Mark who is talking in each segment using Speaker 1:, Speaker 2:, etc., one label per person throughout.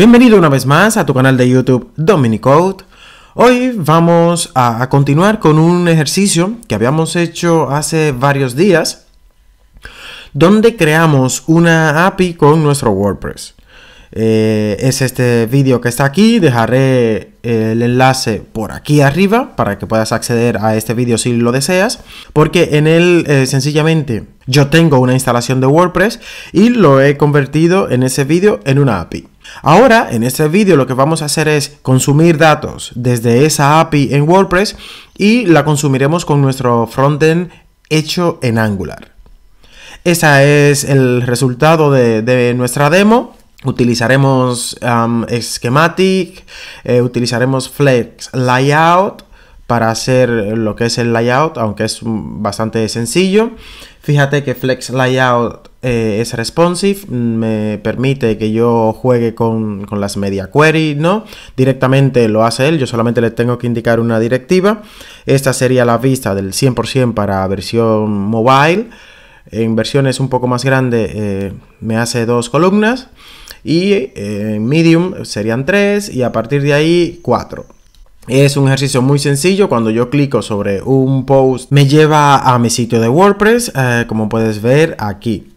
Speaker 1: Bienvenido una vez más a tu canal de YouTube Dominicode. Hoy vamos a, continuar con un ejercicio que habíamos hecho hace varios días, donde creamos una API con nuestro WordPress. Eh, es este vídeo que está aquí, dejaré eh, el enlace por aquí arriba para que puedas acceder a este vídeo si lo deseas, porque en él eh, sencillamente yo tengo una instalación de WordPress y lo he convertido en ese vídeo en una API. Ahora, en este vídeo lo que vamos a hacer es consumir datos desde esa API en WordPress y la consumiremos con nuestro frontend hecho en Angular. Ese es el resultado de, nuestra demo. Utilizaremos Schematic, eh, utilizaremos Flex Layout, para hacer lo que es el layout, aunque es bastante sencillo. Fíjate que Flex Layout eh, es responsive, me permite que yo juegue con, las media query, ¿no? Directamente lo hace él, yo solamente le tengo que indicar una directiva. Esta sería la vista del 100% para versión mobile. En versiones un poco más grandes eh, me hace dos columnas y eh, en medium serían tres y a partir de ahí cuatro. Es un ejercicio muy sencillo. Cuando yo clico sobre un post, me lleva a mi sitio de WordPress, eh, como puedes ver aquí.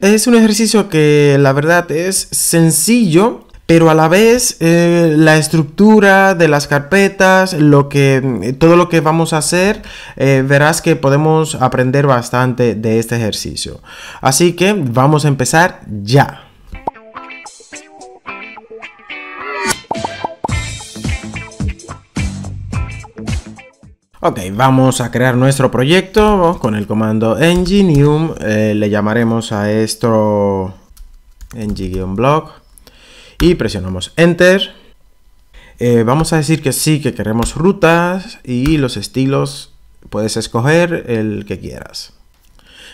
Speaker 1: Es un ejercicio que la verdad es sencillo, pero a la vez eh, la estructura de las carpetas, lo que, todo lo que vamos a hacer, eh, verás que podemos aprender bastante de este ejercicio. Así que vamos a empezar ya. Ok, vamos a crear nuestro proyecto con el comando engine. Eh, le llamaremos a esto ng-blog y presionamos enter. Eh, vamos a decir que sí, que queremos rutas y los estilos puedes escoger el que quieras.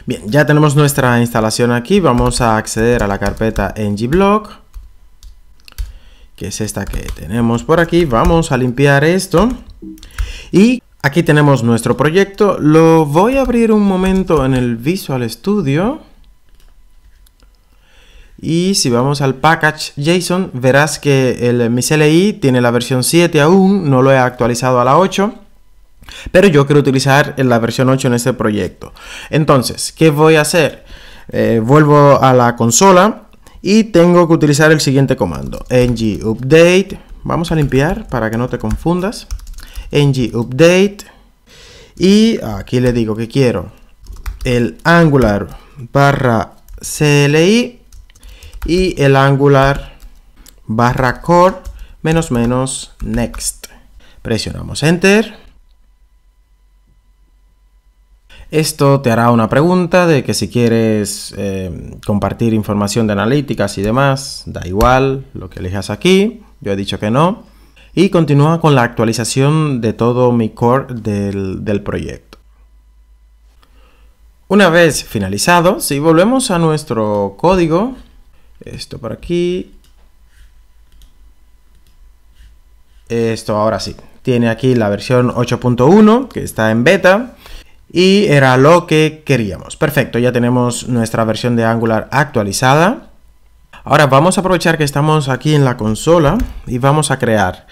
Speaker 1: Bien, ya tenemos nuestra instalación aquí. Vamos a acceder a la carpeta ng-blog, que es esta que tenemos por aquí. Vamos a limpiar esto y Aquí tenemos nuestro proyecto. Lo voy a abrir un momento en el Visual Studio. Y si vamos al Package JSON, verás que el CLI tiene la versión 7 aún, no lo he actualizado a la 8. Pero yo quiero utilizar la versión 8 en este proyecto. Entonces, ¿qué voy a hacer? Eh, vuelvo a la consola y tengo que utilizar el siguiente comando. ng update. Vamos a limpiar para que no te confundas ng update y aquí le digo que quiero el angular barra cli y el angular barra core menos menos next presionamos enter esto te hará una pregunta de que si quieres eh, compartir información de analíticas y demás, da igual lo que elijas aquí. Yo he dicho que no y continúa con la actualización de todo mi core del, proyecto. Una vez finalizado, si volvemos a nuestro código, esto por aquí, esto ahora sí, tiene aquí la versión 8.1 que está en beta y era lo que queríamos. Perfecto, ya tenemos nuestra versión de Angular actualizada. Ahora vamos a aprovechar que estamos aquí en la consola y vamos a crear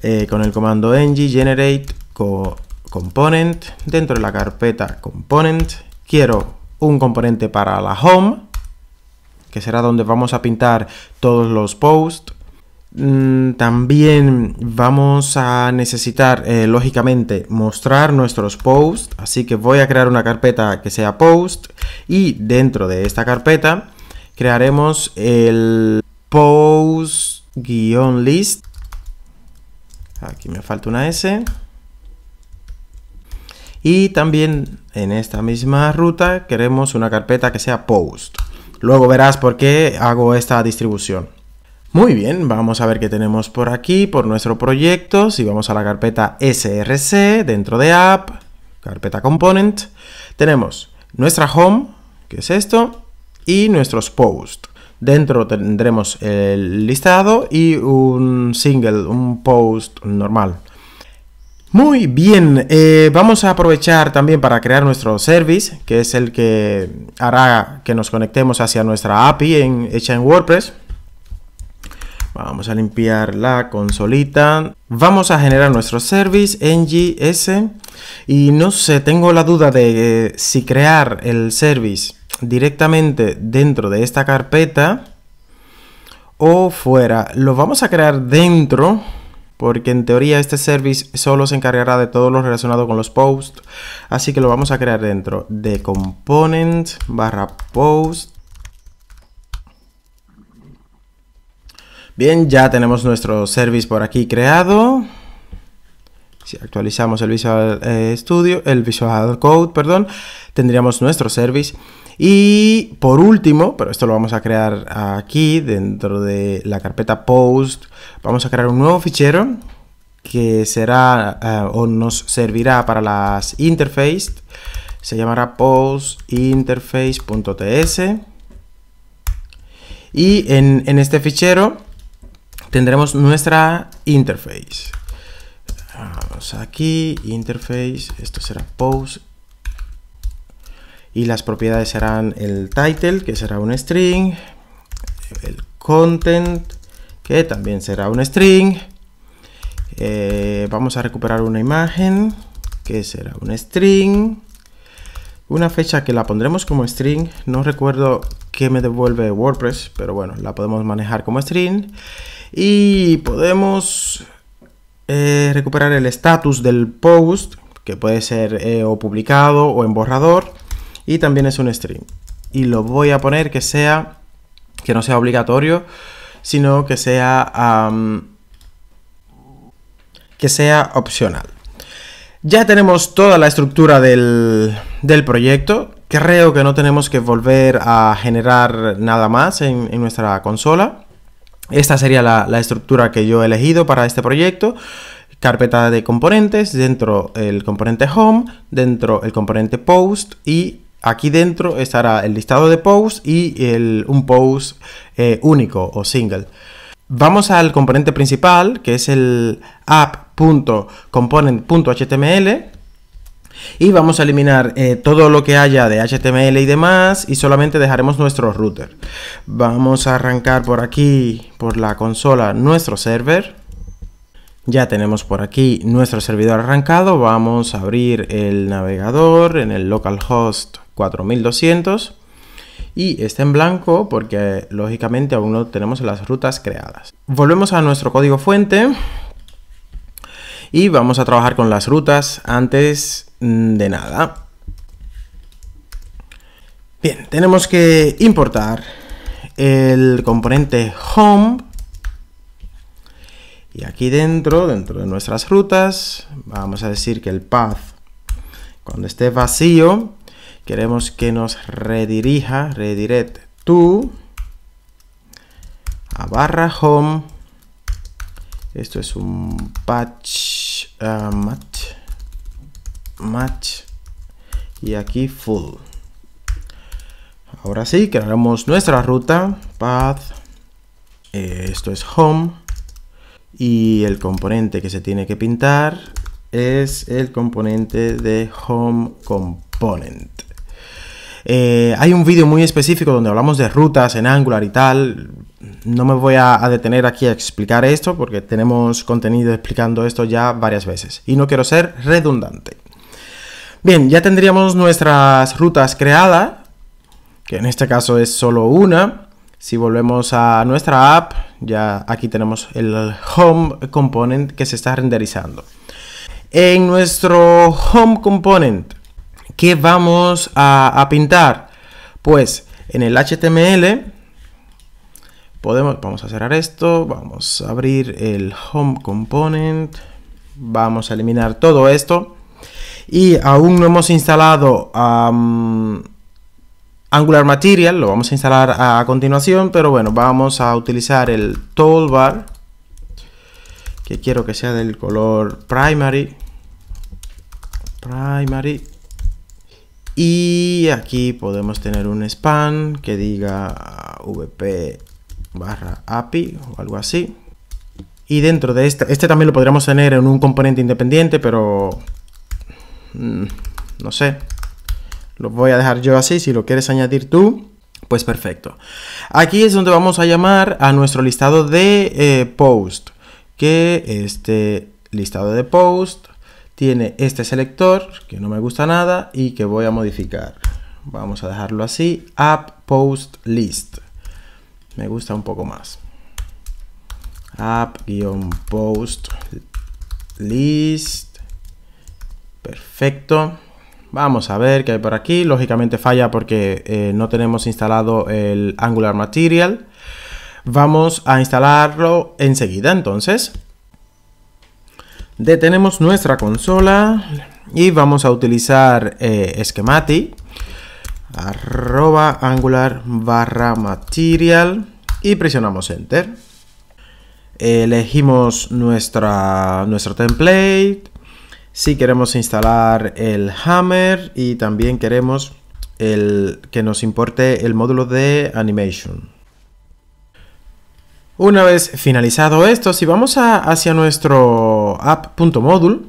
Speaker 1: eh, con el comando ng generate component dentro de la carpeta component. Quiero un componente para la home, que será donde vamos a pintar todos los posts. Mm, también vamos a necesitar, eh, lógicamente, mostrar nuestros posts. Así que voy a crear una carpeta que sea post y dentro de esta carpeta crearemos el post-list. Aquí me falta una S. Y también en esta misma ruta queremos una carpeta que sea post. Luego verás por qué hago esta distribución. Muy bien, vamos a ver qué tenemos por aquí, por nuestro proyecto. Si vamos a la carpeta src, dentro de app, carpeta component, tenemos nuestra home, que es esto, y nuestros posts. Dentro tendremos el listado y un single, un post normal. Muy bien, eh, vamos a aprovechar también para crear nuestro service, que es el que hará que nos conectemos hacia nuestra API hecha en WordPress. Vamos a limpiar la consolita. Vamos a generar nuestro service NGS. Y no sé, tengo la duda de eh, si crear el service directamente dentro de esta carpeta o fuera. Lo vamos a crear dentro porque en teoría este service solo se encargará de todo lo relacionado con los posts. Así que lo vamos a crear dentro de component barra post. Bien, ya tenemos nuestro service por aquí creado. Si actualizamos el Visual eh, Studio, el Visual Code, perdón, tendríamos nuestro service. Y por último, pero esto lo vamos a crear aquí dentro de la carpeta post, vamos a crear un nuevo fichero que será eh, o nos servirá para las interfaces. Se llamará postinterface.ts. Y en, en este fichero tendremos nuestra interface. Vamos aquí, interface, esto será post y las propiedades serán el title, que será un string, el content, que también será un string. Eh, vamos a recuperar una imagen, que será un string. Una fecha que la pondremos como string, no recuerdo qué me devuelve WordPress, pero bueno, la podemos manejar como string. Y podemos eh, recuperar el status del post, que puede ser eh, o publicado o en borrador y también es un stream Y lo voy a poner que sea, que no sea obligatorio, sino que sea, que sea opcional. Ya tenemos toda la estructura del, del, proyecto. Creo que no tenemos que volver a generar nada más en, nuestra consola. Esta sería la, la, estructura que yo he elegido para este proyecto. Carpeta de componentes, dentro el componente home, dentro el componente post y Aquí dentro estará el listado de posts y el, un post eh, único o single. Vamos al componente principal, que es el app.component.html. Y vamos a eliminar eh, todo lo que haya de HTML y demás y solamente dejaremos nuestro router. Vamos a arrancar por aquí, por la consola, nuestro server. Ya tenemos por aquí nuestro servidor arrancado. Vamos a abrir el navegador en el localhost 4200 y está en blanco porque lógicamente aún no tenemos las rutas creadas. Volvemos a nuestro código fuente y vamos a trabajar con las rutas antes mm, de nada. Bien, tenemos que importar el componente home y aquí dentro, dentro de nuestras rutas, vamos a decir que el path cuando esté vacío Queremos que nos redirija, redirect to, a barra home. Esto es un patch, ah, match, match, y aquí full. Ahora sí, creamos nuestra ruta, path, eh, esto es home, y el componente que se tiene que pintar es el componente de home component. Eh, hay un vídeo muy específico donde hablamos de rutas en Angular y tal. No me voy a, detener aquí a explicar esto porque tenemos contenido explicando esto ya varias veces y no quiero ser redundante. Bien, ya tendríamos nuestras rutas creadas, que en este caso es solo una. Si volvemos a nuestra app, ya aquí tenemos el home component que se está renderizando. En nuestro home component ¿Qué vamos a, pintar? Pues en el HTML podemos, vamos a cerrar esto, vamos a abrir el Home Component, vamos a eliminar todo esto y aún no hemos instalado Angular Material, lo vamos a instalar a continuación, pero bueno, vamos a utilizar el Toolbar, que quiero que sea del color Primary, Primary, y aquí podemos tener un span que diga ah, vp barra API o algo así. Y dentro de este, este también lo podríamos tener en un componente independiente, pero mm, no sé. Lo voy a dejar yo así, si lo quieres añadir tú, pues perfecto. Aquí es donde vamos a llamar a nuestro listado de eh, post, que este listado de post tiene este selector que no me gusta nada y que voy a modificar. Vamos a dejarlo así, app post list. Me gusta un poco más. App-post list. Perfecto. Vamos a ver qué hay por aquí. Lógicamente falla porque eh, no tenemos instalado el Angular Material. Vamos a instalarlo enseguida entonces. Detenemos nuestra consola y vamos a utilizar esquemati. Eh, arroba angular barra material y presionamos enter. Elegimos nuestra, nuestro template, si queremos instalar el hammer y también queremos el, que nos importe el módulo de animation. Una vez finalizado esto, si vamos hacia nuestro app.module,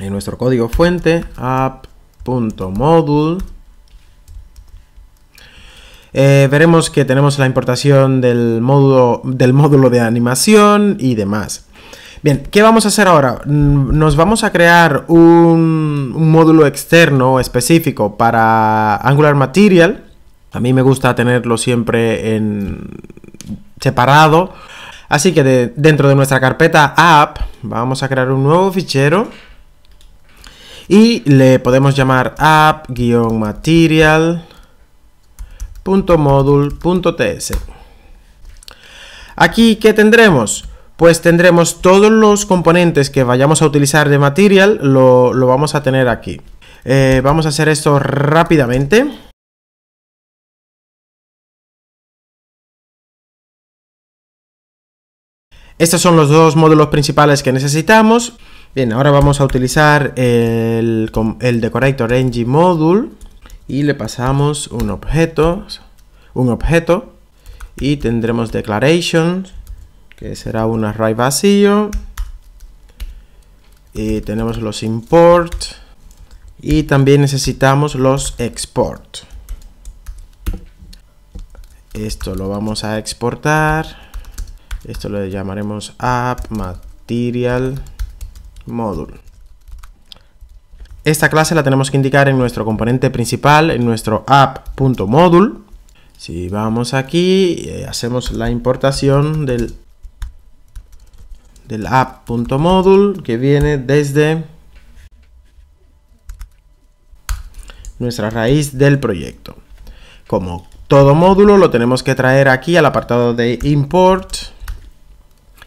Speaker 1: en nuestro código fuente, app.module, eh, veremos que tenemos la importación del módulo, del módulo de animación y demás. Bien, ¿qué vamos a hacer ahora? Mm, nos vamos a crear un, módulo externo específico para Angular Material. A mí me gusta tenerlo siempre en, separado. Así que dentro de nuestra carpeta app vamos a crear un nuevo fichero y le podemos llamar app-material.module.ts. Aquí, ¿qué tendremos? Pues tendremos todos los componentes que vayamos a utilizar de material, lo, vamos a tener aquí. Eh, vamos a hacer esto rápidamente. Estos son los dos módulos principales que necesitamos. Bien, ahora vamos a utilizar el, el Decorator Engine Module y le pasamos un objeto, un objeto y tendremos Declaration, que será un array vacío. Y tenemos los import y también necesitamos los export. Esto lo vamos a exportar. Esto lo llamaremos app material module. Esta clase la tenemos que indicar en nuestro componente principal, en nuestro app.module. Si vamos aquí, eh, hacemos la importación del, del app.module que viene desde nuestra raíz del proyecto. Como todo módulo lo tenemos que traer aquí al apartado de import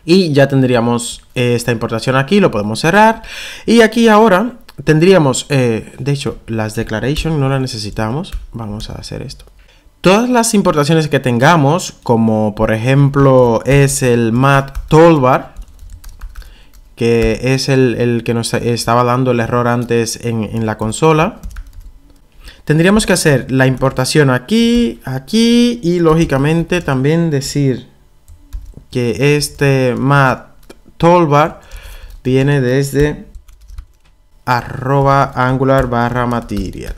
Speaker 1: y ya tendríamos eh, esta importación aquí, lo podemos cerrar y aquí ahora tendríamos, eh, de hecho las declaration no las necesitamos, vamos a hacer esto. Todas las importaciones que tengamos, como por ejemplo es el mat que es el, que nos estaba dando el error antes en, en la consola, tendríamos que hacer la importación aquí, aquí y lógicamente también decir que este Matt Tolbar viene desde arroba angular barra material.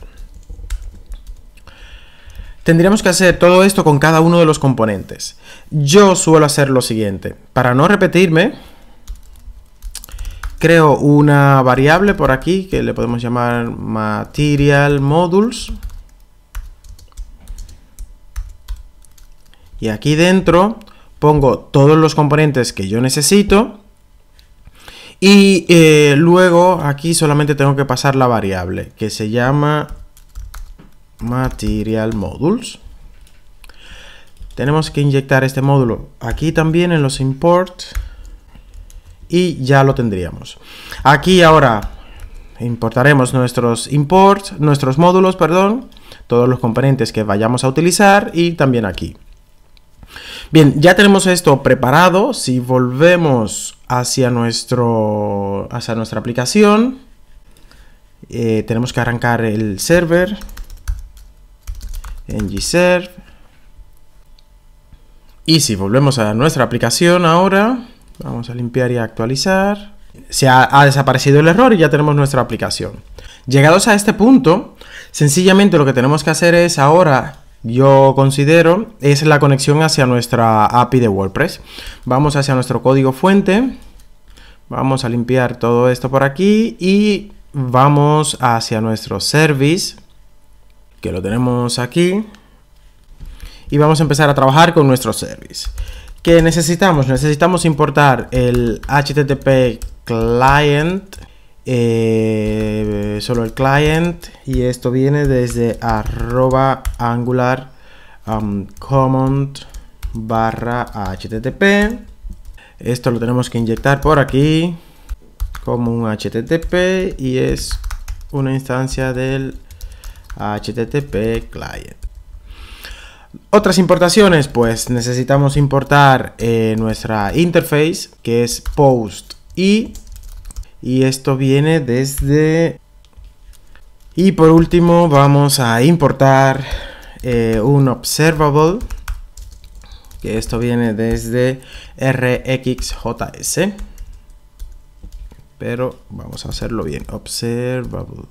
Speaker 1: Tendríamos que hacer todo esto con cada uno de los componentes. Yo suelo hacer lo siguiente. Para no repetirme, creo una variable por aquí que le podemos llamar material modules. Y aquí dentro pongo todos los componentes que yo necesito y eh, luego aquí solamente tengo que pasar la variable que se llama material modules. Tenemos que inyectar este módulo aquí también en los import y ya lo tendríamos. Aquí ahora importaremos nuestros imports, nuestros módulos, perdón, todos los componentes que vayamos a utilizar y también aquí. Bien, ya tenemos esto preparado. Si volvemos hacia, nuestro, nuestra aplicación, eh, tenemos que arrancar el server. ng-serve. Y si volvemos a nuestra aplicación ahora, vamos a limpiar y actualizar. Se ha desaparecido el error y ya tenemos nuestra aplicación. Llegados a este punto, sencillamente lo que tenemos que hacer es ahora yo considero es la conexión hacia nuestra API de WordPress. Vamos hacia nuestro código fuente. Vamos a limpiar todo esto por aquí y vamos hacia nuestro service, que lo tenemos aquí. Y vamos a empezar a trabajar con nuestro service. ¿Qué necesitamos? Necesitamos importar el HTTP client eh, solo el client y esto viene desde arroba angular common um, command barra http esto lo tenemos que inyectar por aquí como un http y es una instancia del http client otras importaciones pues necesitamos importar eh, nuestra interface que es post y y esto viene desde... Y por último vamos a importar eh, un observable, que esto viene desde rxjs, pero vamos a hacerlo bien, observable.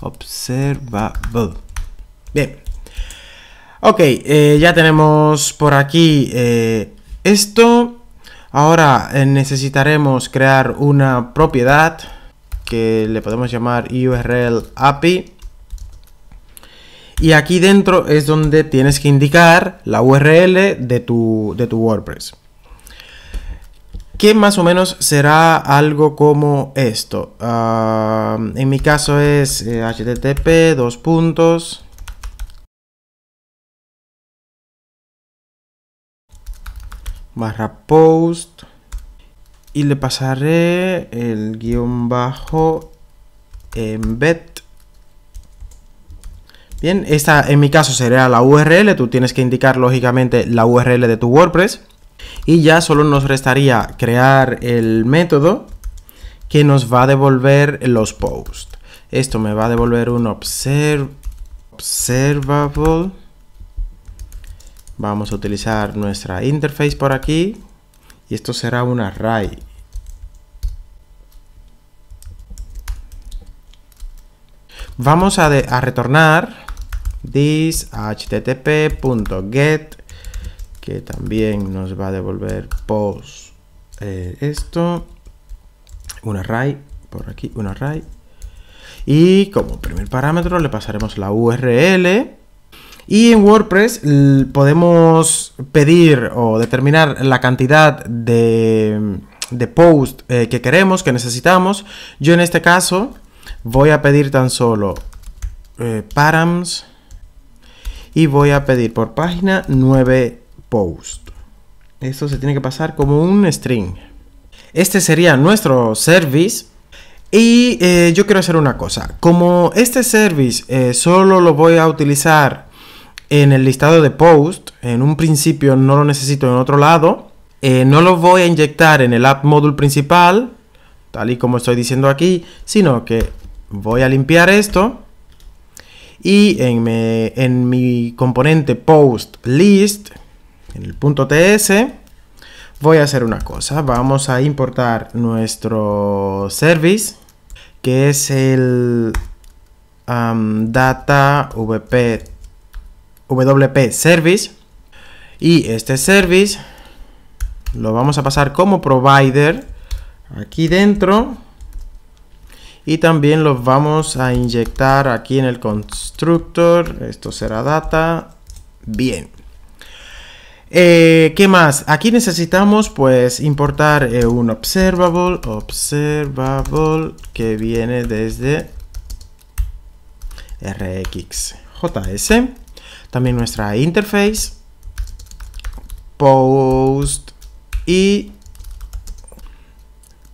Speaker 1: Observable. Bien. Ok, eh, ya tenemos por aquí eh, esto. Ahora eh, necesitaremos crear una propiedad que le podemos llamar URL API. Y aquí dentro es donde tienes que indicar la URL de tu, WordPress. Que más o menos será algo como esto. Ah, en mi caso es http eh, dos puntos barra post y le pasaré el guión bajo embed bien esta en mi caso sería la url tú tienes que indicar lógicamente la url de tu wordpress y ya solo nos restaría crear el método que nos va a devolver los posts esto me va a devolver un observable Vamos a utilizar nuestra interface por aquí y esto será un array. Vamos a, retornar this http.get que también nos va a devolver post eh, esto un array por aquí un array y como primer parámetro le pasaremos la url y en WordPress podemos pedir o determinar la cantidad de, post eh, que queremos, que necesitamos. Yo en este caso voy a pedir tan solo eh, params y voy a pedir por página 9 post. Esto se tiene que pasar como un string. Este sería nuestro service. Y eh, yo quiero hacer una cosa. Como este service solo lo voy a utilizar en el listado de post, en un principio no lo necesito en otro lado, eh, no lo voy a inyectar en el app module principal, tal y como estoy diciendo aquí, sino que voy a limpiar esto y en, mi componente post list, en el punto ts, voy a hacer una cosa. Vamos a importar nuestro service, que es el data vp WP Service. Y este service lo vamos a pasar como provider aquí dentro. Y también lo vamos a inyectar aquí en el constructor. Esto será data. Bien. Eh, ¿Qué más? Aquí necesitamos pues importar eh, un observable, observable que viene desde rxjs. También nuestra interface, post y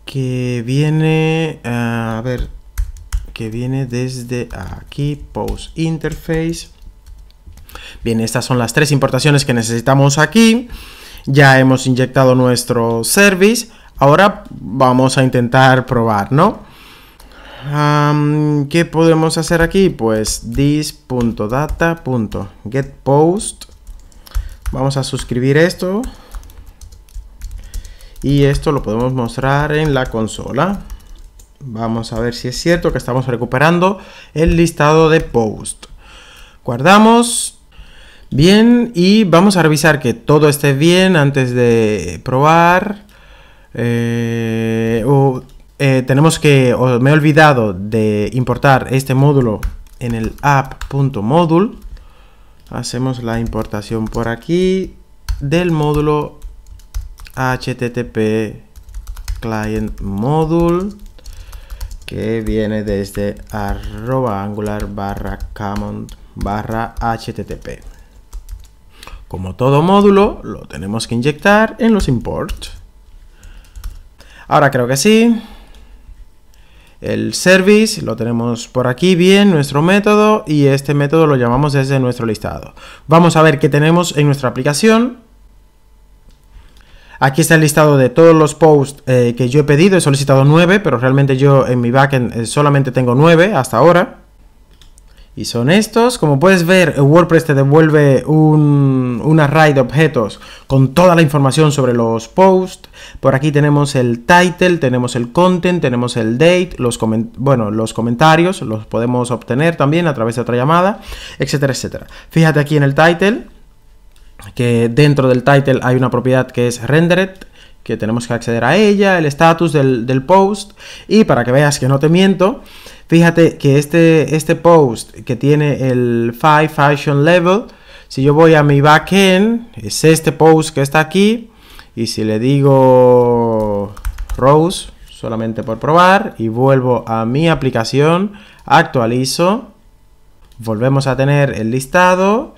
Speaker 1: que viene, eh, a ver, que viene desde aquí, post interface. Bien, estas son las tres importaciones que necesitamos aquí. Ya hemos inyectado nuestro service. Ahora vamos a intentar probar, ¿no? ¿Qué podemos hacer aquí? Pues this.data.getPost. Vamos a suscribir esto. Y esto lo podemos mostrar en la consola. Vamos a ver si es cierto que estamos recuperando el listado de post. Guardamos. Bien, y vamos a revisar que todo esté bien antes de probar. Eh, o eh, tenemos que, me he olvidado de importar este módulo en el app.module. Hacemos la importación por aquí del módulo http client module que viene desde arroba angular barra common barra http como todo módulo lo tenemos que inyectar en los imports ahora creo que sí el service, lo tenemos por aquí bien, nuestro método y este método lo llamamos desde nuestro listado. Vamos a ver qué tenemos en nuestra aplicación. Aquí está el listado de todos los posts eh, que yo he pedido, he solicitado nueve, pero realmente yo en mi backend eh, solamente tengo nueve hasta ahora y son estos. Como puedes ver, WordPress te devuelve un, array de objetos con toda la información sobre los posts. Por aquí tenemos el title, tenemos el content, tenemos el date, los, bueno, los comentarios, los podemos obtener también a través de otra llamada, etcétera, etcétera. Fíjate aquí en el title, que dentro del title hay una propiedad que es rendered que tenemos que acceder a ella, el estatus del, post. Y para que veas que no te miento, fíjate que este, este post que tiene el five Fashion Level, si yo voy a mi backend, es este post que está aquí, y si le digo Rose, solamente por probar, y vuelvo a mi aplicación, actualizo, volvemos a tener el listado,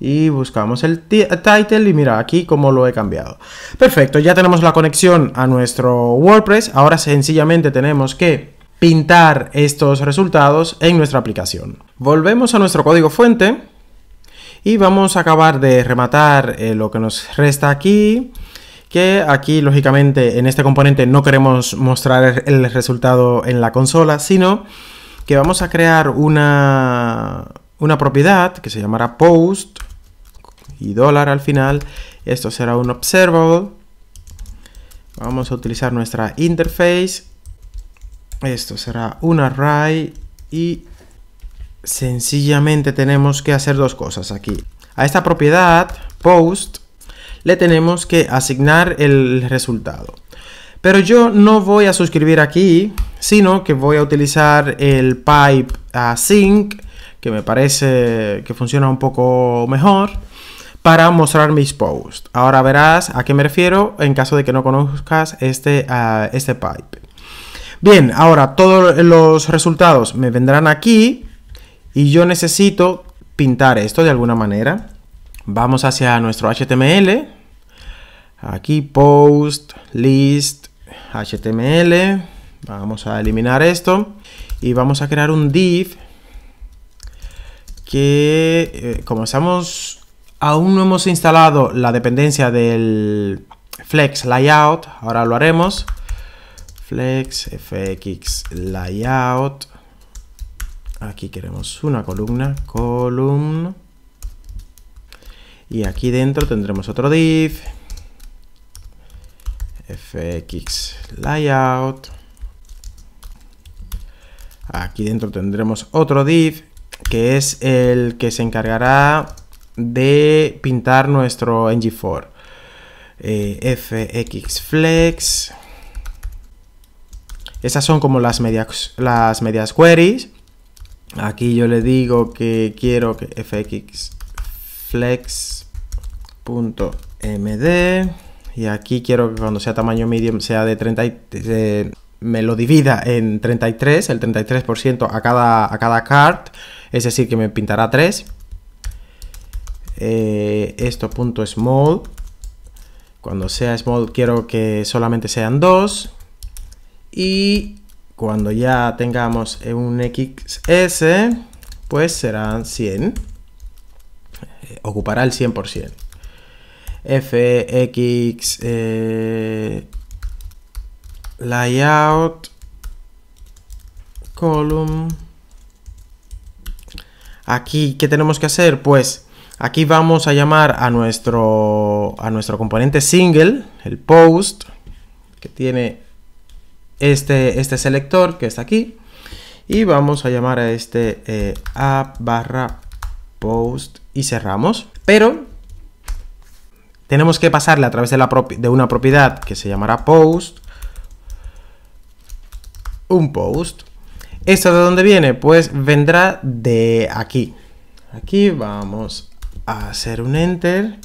Speaker 1: y buscamos el title y mira aquí cómo lo he cambiado. Perfecto, ya tenemos la conexión a nuestro WordPress, ahora sencillamente tenemos que pintar estos resultados en nuestra aplicación. Volvemos a nuestro código fuente y vamos a acabar de rematar eh, lo que nos resta aquí que aquí lógicamente en este componente no queremos mostrar el resultado en la consola, sino que vamos a crear una, una propiedad que se llamará post y dólar al final. Esto será un observable. Vamos a utilizar nuestra interface. Esto será un array y sencillamente tenemos que hacer dos cosas aquí. A esta propiedad post le tenemos que asignar el resultado. Pero yo no voy a suscribir aquí, sino que voy a utilizar el pipe async que me parece que funciona un poco mejor para mostrar mis posts. Ahora verás a qué me refiero en caso de que no conozcas este, ah, este pipe. Bien, ahora todos los resultados me vendrán aquí y yo necesito pintar esto de alguna manera. Vamos hacia nuestro HTML. Aquí post, list, HTML. Vamos a eliminar esto y vamos a crear un div que eh, como estamos Aún no hemos instalado la dependencia del flex layout, ahora lo haremos. Flex fx layout. Aquí queremos una columna, column. Y aquí dentro tendremos otro div. fx layout. Aquí dentro tendremos otro div que es el que se encargará de pintar nuestro ng4 eh, fx flex esas son como las medias las medias queries aquí yo le digo que quiero que fx flex y aquí quiero que cuando sea tamaño medium sea de 30 me lo divida en 33 el 33% a cada a cada card es decir que me pintará 3 eh, esto punto small cuando sea small quiero que solamente sean dos y cuando ya tengamos un XS pues serán 100 eh, ocupará el 100% fx eh, layout column aquí qué tenemos que hacer pues Aquí vamos a llamar a nuestro, a nuestro componente single, el post, que tiene este, este selector que está aquí. Y vamos a llamar a este a eh, app barra post y cerramos. Pero tenemos que pasarle a través de, de una propiedad que se llamará post, un post. ¿Esto de dónde viene? Pues vendrá de aquí. Aquí vamos hacer un enter.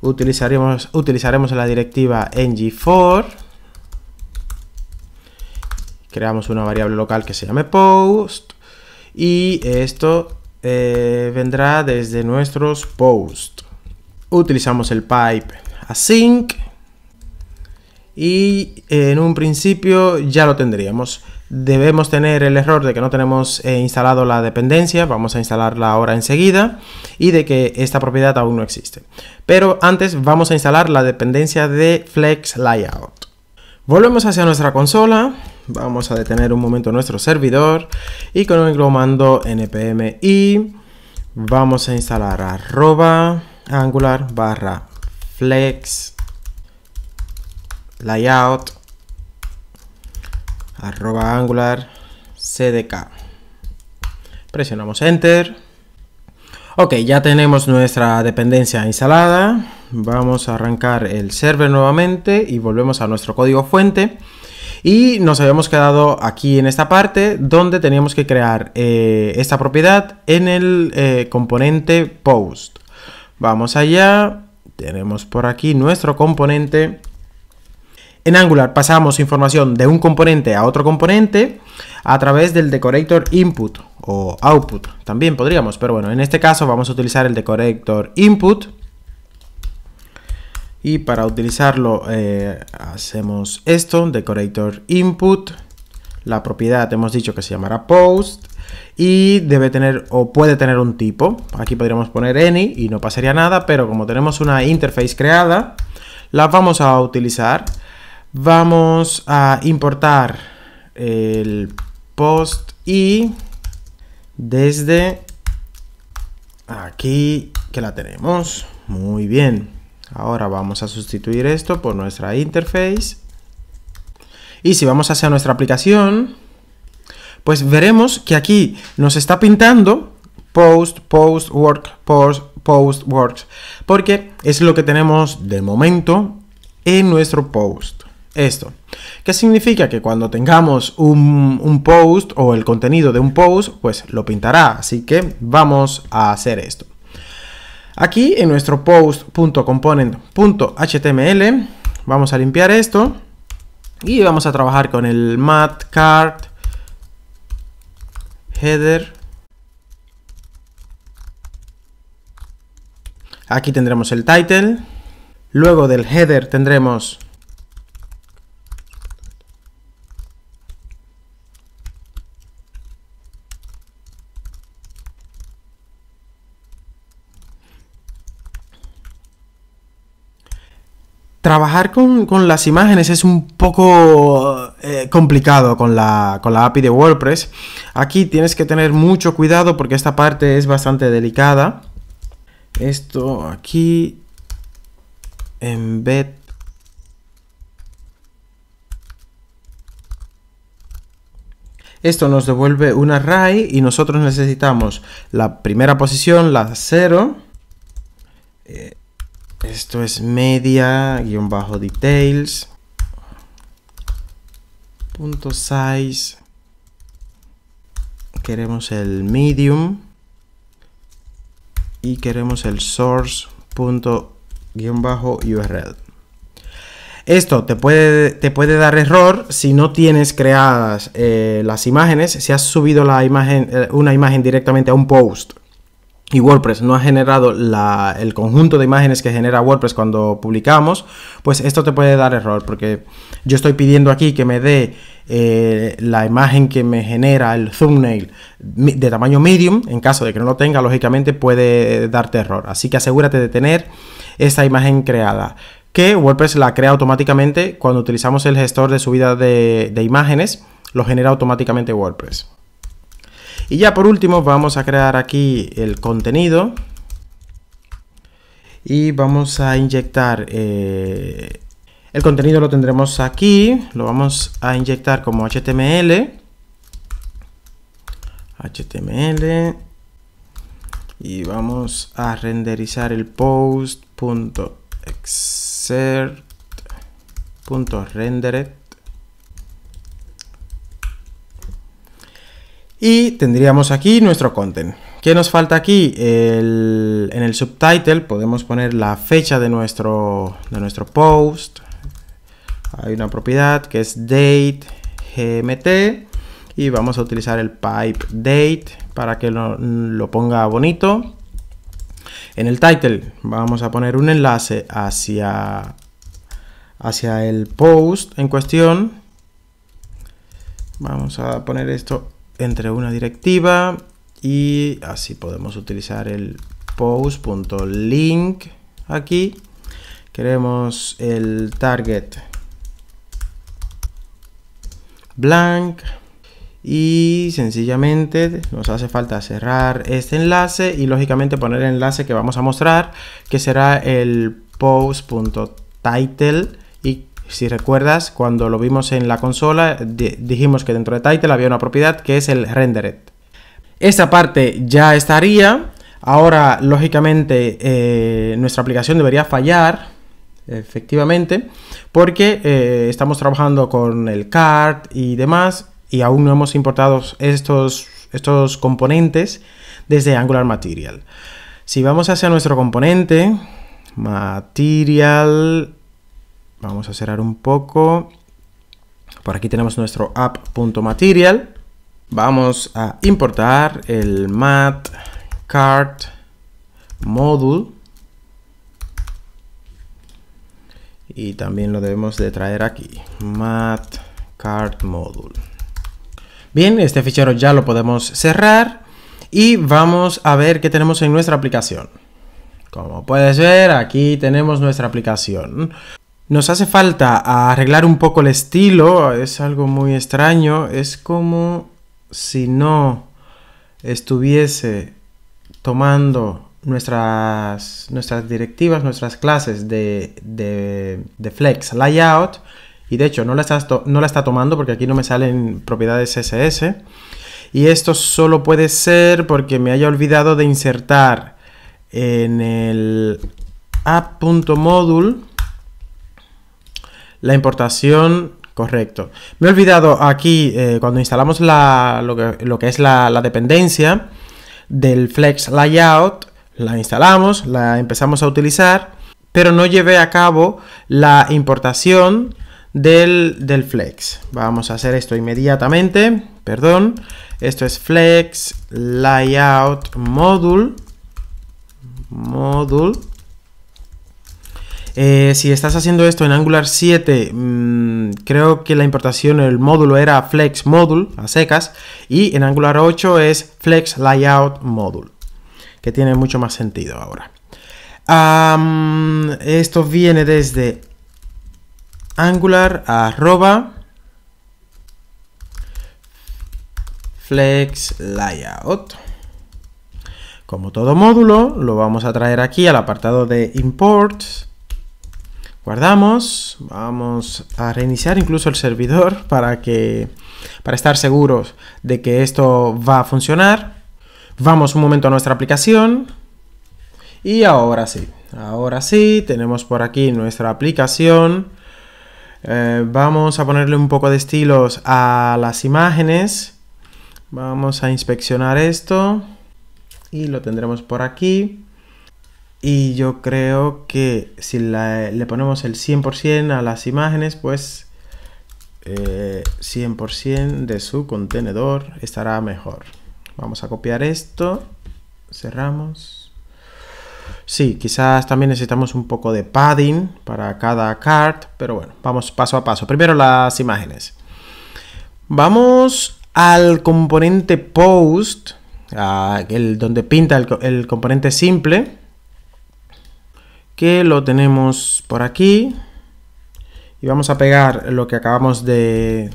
Speaker 1: Utilizaremos, utilizaremos la directiva ng4. Creamos una variable local que se llame post. Y esto eh, vendrá desde nuestros post Utilizamos el pipe async. Y en un principio ya lo tendríamos debemos tener el error de que no tenemos eh, instalado la dependencia, vamos a instalarla ahora enseguida, y de que esta propiedad aún no existe. Pero antes vamos a instalar la dependencia de Flex Layout. Volvemos hacia nuestra consola, vamos a detener un momento nuestro servidor y con el comando npm i vamos a instalar arroba angular barra flex layout arroba angular cdk. Presionamos enter. Ok, ya tenemos nuestra dependencia instalada. Vamos a arrancar el server nuevamente y volvemos a nuestro código fuente. Y nos habíamos quedado aquí en esta parte donde teníamos que crear eh, esta propiedad en el eh, componente post. Vamos allá. Tenemos por aquí nuestro componente en Angular pasamos información de un componente a otro componente a través del decorator input o output. También podríamos, pero bueno, en este caso vamos a utilizar el decorator input. Y para utilizarlo eh, hacemos esto, decorator input. La propiedad hemos dicho que se llamará post y debe tener o puede tener un tipo. Aquí podríamos poner any y no pasaría nada, pero como tenemos una interface creada, la vamos a utilizar Vamos a importar el post y desde aquí que la tenemos. Muy bien. Ahora vamos a sustituir esto por nuestra interface. Y si vamos hacia nuestra aplicación, pues veremos que aquí nos está pintando post, post, work, post, post, work porque es lo que tenemos de momento en nuestro post esto. ¿Qué significa? Que cuando tengamos un, post o el contenido de un post, pues lo pintará. Así que vamos a hacer esto. Aquí en nuestro post.component.html vamos a limpiar esto y vamos a trabajar con el mat header aquí tendremos el title luego del header tendremos trabajar con, las imágenes es un poco eh, complicado con la, con la, API de WordPress. Aquí tienes que tener mucho cuidado porque esta parte es bastante delicada. Esto aquí, embed. Esto nos devuelve un array y nosotros necesitamos la primera posición, la 0. Esto es media-details. Punto Queremos el medium. Y queremos el source. bajo URL. Esto te puede, dar error si no tienes creadas eh, las imágenes, si has subido la imagen, eh, una imagen directamente a un post y WordPress no ha generado el conjunto de imágenes que genera WordPress cuando publicamos, pues esto te puede dar error, porque yo estoy pidiendo aquí que me dé eh, la imagen que me genera el thumbnail de tamaño medium, en caso de que no lo tenga, lógicamente puede darte error. Así que asegúrate de tener esta imagen creada que WordPress la crea automáticamente cuando utilizamos el gestor de subida de imágenes, lo genera automáticamente WordPress. Y ya por último vamos a crear aquí el contenido y vamos a inyectar eh, el contenido lo tendremos aquí, lo vamos a inyectar como HTML HTML y vamos a renderizar el post.exert.rendered Y tendríamos aquí nuestro content. ¿Qué nos falta aquí? en el subtitle podemos poner la fecha de nuestro, nuestro post. Hay una propiedad que es date gmt y vamos a utilizar el pipe date para que lo, ponga bonito. En el title vamos a poner un enlace hacia, hacia el post en cuestión. Vamos a poner esto entre una directiva y así podemos utilizar el post.link aquí. Queremos el target blank y sencillamente nos hace falta cerrar este enlace y lógicamente poner el enlace que vamos a mostrar que será el post.title si recuerdas, cuando lo vimos en la consola, dijimos que dentro de title había una propiedad que es el rendered. Esta parte ya estaría. Ahora, lógicamente, eh, nuestra aplicación debería fallar, efectivamente, porque eh, estamos trabajando con el card y demás, y aún no hemos importado estos, estos componentes desde Angular Material. Si vamos hacia nuestro componente, material, Vamos a cerrar un poco. Por aquí tenemos nuestro app.material. Vamos a importar el mat card module. Y también lo debemos de traer aquí. Mat card module. Bien, este fichero ya lo podemos cerrar. Y vamos a ver qué tenemos en nuestra aplicación. Como puedes ver, aquí tenemos nuestra aplicación. Nos hace falta arreglar un poco el estilo, es algo muy extraño, es como si no estuviese tomando nuestras, nuestras directivas, nuestras clases de, de, flex layout, y de hecho no la, está, no la está tomando porque aquí no me salen propiedades CSS, y esto solo puede ser porque me haya olvidado de insertar en el app.module la importación, correcto. Me he olvidado aquí, eh, cuando instalamos la, lo, que, es la, dependencia del Flex Layout, la instalamos, la empezamos a utilizar, pero no llevé a cabo la importación del, del, flex. Vamos a hacer esto inmediatamente, perdón. Esto es flex layout module, module, eh, si estás haciendo esto en Angular 7, mm, creo que la importación, el módulo era Flex Module a secas, y en Angular 8 es Flex Layout Module, que tiene mucho más sentido ahora. esto viene desde Angular Flex Layout. Como todo módulo, lo vamos a traer aquí al apartado de imports Guardamos, vamos a reiniciar incluso el servidor para que para estar seguros de que esto va a funcionar. Vamos un momento a nuestra aplicación. Y ahora sí, ahora sí, tenemos por aquí nuestra aplicación. Eh, vamos a ponerle un poco de estilos a las imágenes. Vamos a inspeccionar esto. Y lo tendremos por aquí. Y yo creo que si le ponemos el 100% a las imágenes, pues 100% eh, de su contenedor estará mejor. Vamos a copiar esto. Cerramos. Sí, quizás también necesitamos un poco de padding para cada card, pero bueno, vamos paso a paso. Primero las imágenes. Vamos al componente post, ah, el, donde pinta el componente simple que lo tenemos por aquí. Y vamos a pegar lo que acabamos de,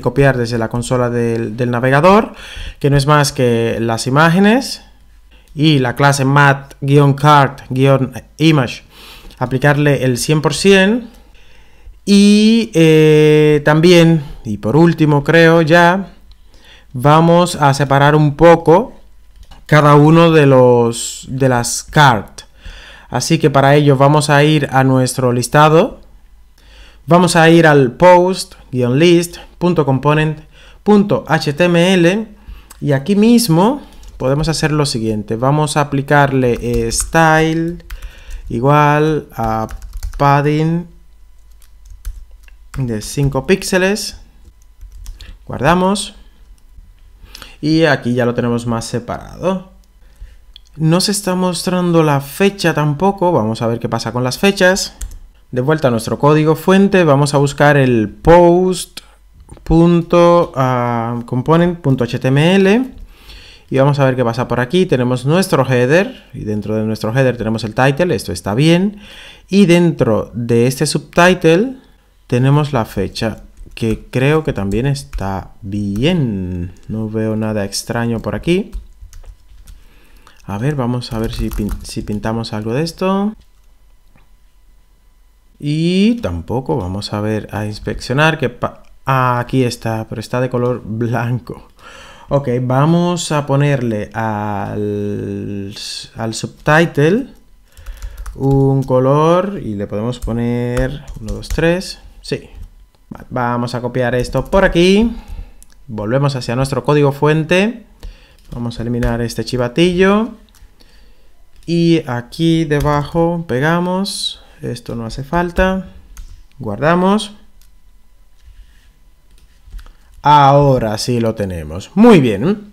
Speaker 1: copiar desde la consola del, navegador, que no es más que las imágenes y la clase mat-card-image, aplicarle el 100%. Y eh, también, y por último creo ya, vamos a separar un poco cada uno de, los, de las cartas. Así que para ello vamos a ir a nuestro listado. Vamos a ir al post-list.component.html y aquí mismo podemos hacer lo siguiente. Vamos a aplicarle eh, style igual a padding de 5 píxeles. Guardamos. Y aquí ya lo tenemos más separado. No se está mostrando la fecha tampoco, vamos a ver qué pasa con las fechas. De vuelta a nuestro código fuente, vamos a buscar el post.component.html ah, y vamos a ver qué pasa por aquí. Tenemos nuestro header y dentro de nuestro header tenemos el title, esto está bien. Y dentro de este subtitle tenemos la fecha que creo que también está bien. No veo nada extraño por aquí. A ver, vamos a ver si, pintamos algo de esto. Y tampoco, vamos a ver, a inspeccionar que... Ah, aquí está, pero está de color blanco. Ok, vamos a ponerle al, al subtitle un color y le podemos poner 1, 2, 3. Sí, vamos a copiar esto por aquí. Volvemos hacia nuestro código fuente. Vamos a eliminar este chivatillo. Y aquí debajo pegamos. Esto no hace falta. Guardamos. Ahora sí lo tenemos. Muy bien.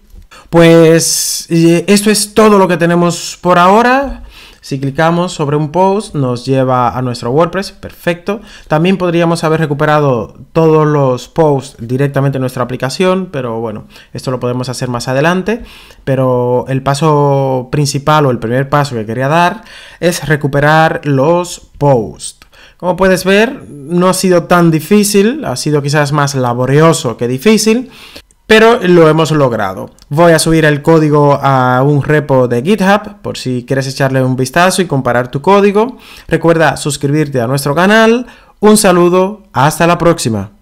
Speaker 1: Pues eh, esto es todo lo que tenemos por ahora. Si clicamos sobre un post nos lleva a nuestro WordPress, perfecto. También podríamos haber recuperado todos los posts directamente en nuestra aplicación, pero bueno, esto lo podemos hacer más adelante. Pero el paso principal o el primer paso que quería dar es recuperar los posts. Como puedes ver, no ha sido tan difícil, ha sido quizás más laborioso que difícil, pero lo hemos logrado. Voy a subir el código a un repo de GitHub por si quieres echarle un vistazo y comparar tu código. Recuerda suscribirte a nuestro canal. Un saludo, hasta la próxima.